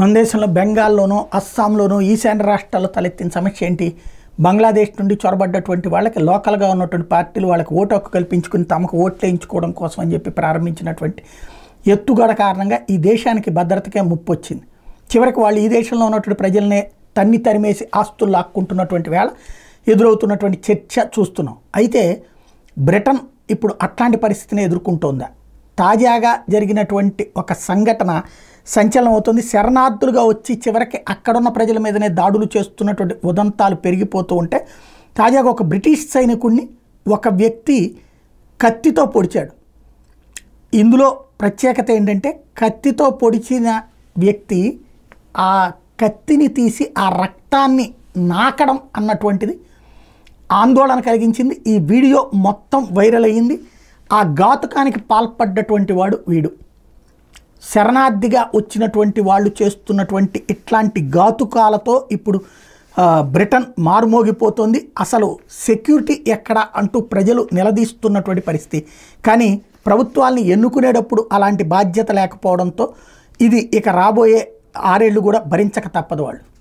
మన దేశంలో బెంగాల్లోనూ అస్సాంలోనూ ఈశాన్య రాష్ట్రాల్లో తలెత్తిన సమస్య ఏంటి బంగ్లాదేశ్ నుండి చొరబడ్డటువంటి వాళ్ళకి లోకల్గా ఉన్నటువంటి పార్టీలు వాళ్ళకి ఓటు హక్కు కల్పించుకుని తమకు ఓట్లు కోసం అని చెప్పి ప్రారంభించినటువంటి ఎత్తుగడ కారణంగా ఈ దేశానికి భద్రతకే ముప్పు వచ్చింది చివరికి వాళ్ళు ఈ దేశంలో ఉన్నటువంటి ప్రజలనే తన్ని తరిమేసి ఆస్తులు లాక్కుంటున్నటువంటి వేళ ఎదురవుతున్నటువంటి చర్చ చూస్తున్నాం అయితే బ్రిటన్ ఇప్పుడు అట్లాంటి పరిస్థితిని ఎదుర్కొంటోందా తాజాగా జరిగినటువంటి ఒక సంఘటన సంచలనం అవుతుంది శరణార్థులుగా వచ్చి చివరికి అక్కడున్న ప్రజల మీదనే దాడులు చేస్తున్నటువంటి ఉదంతాలు పెరిగిపోతూ ఉంటే తాజాగా ఒక బ్రిటిష్ సైనికుడిని ఒక వ్యక్తి కత్తితో పొడిచాడు ఇందులో ప్రత్యేకత ఏంటంటే కత్తితో పొడిచిన వ్యక్తి ఆ కత్తిని తీసి ఆ రక్తాన్ని నాకడం అన్నటువంటిది ఆందోళన కలిగించింది ఈ వీడియో మొత్తం వైరల్ అయ్యింది ఆ ఘాతుకానికి పాల్పడ్డటువంటి వాడు వీడు శరణార్థిగా వచ్చినటువంటి వాళ్ళు చేస్తున్నటువంటి ఇట్లాంటి ఘాతుకాలతో ఇప్పుడు బ్రిటన్ మారుమోగిపోతుంది అసలు సెక్యూరిటీ ఎక్కడ అంటూ ప్రజలు నిలదీస్తున్నటువంటి పరిస్థితి కానీ ప్రభుత్వాల్ని ఎన్నుకునేటప్పుడు అలాంటి బాధ్యత లేకపోవడంతో ఇది ఇక రాబోయే ఆరేళ్లు కూడా భరించక తప్పదు వాళ్ళు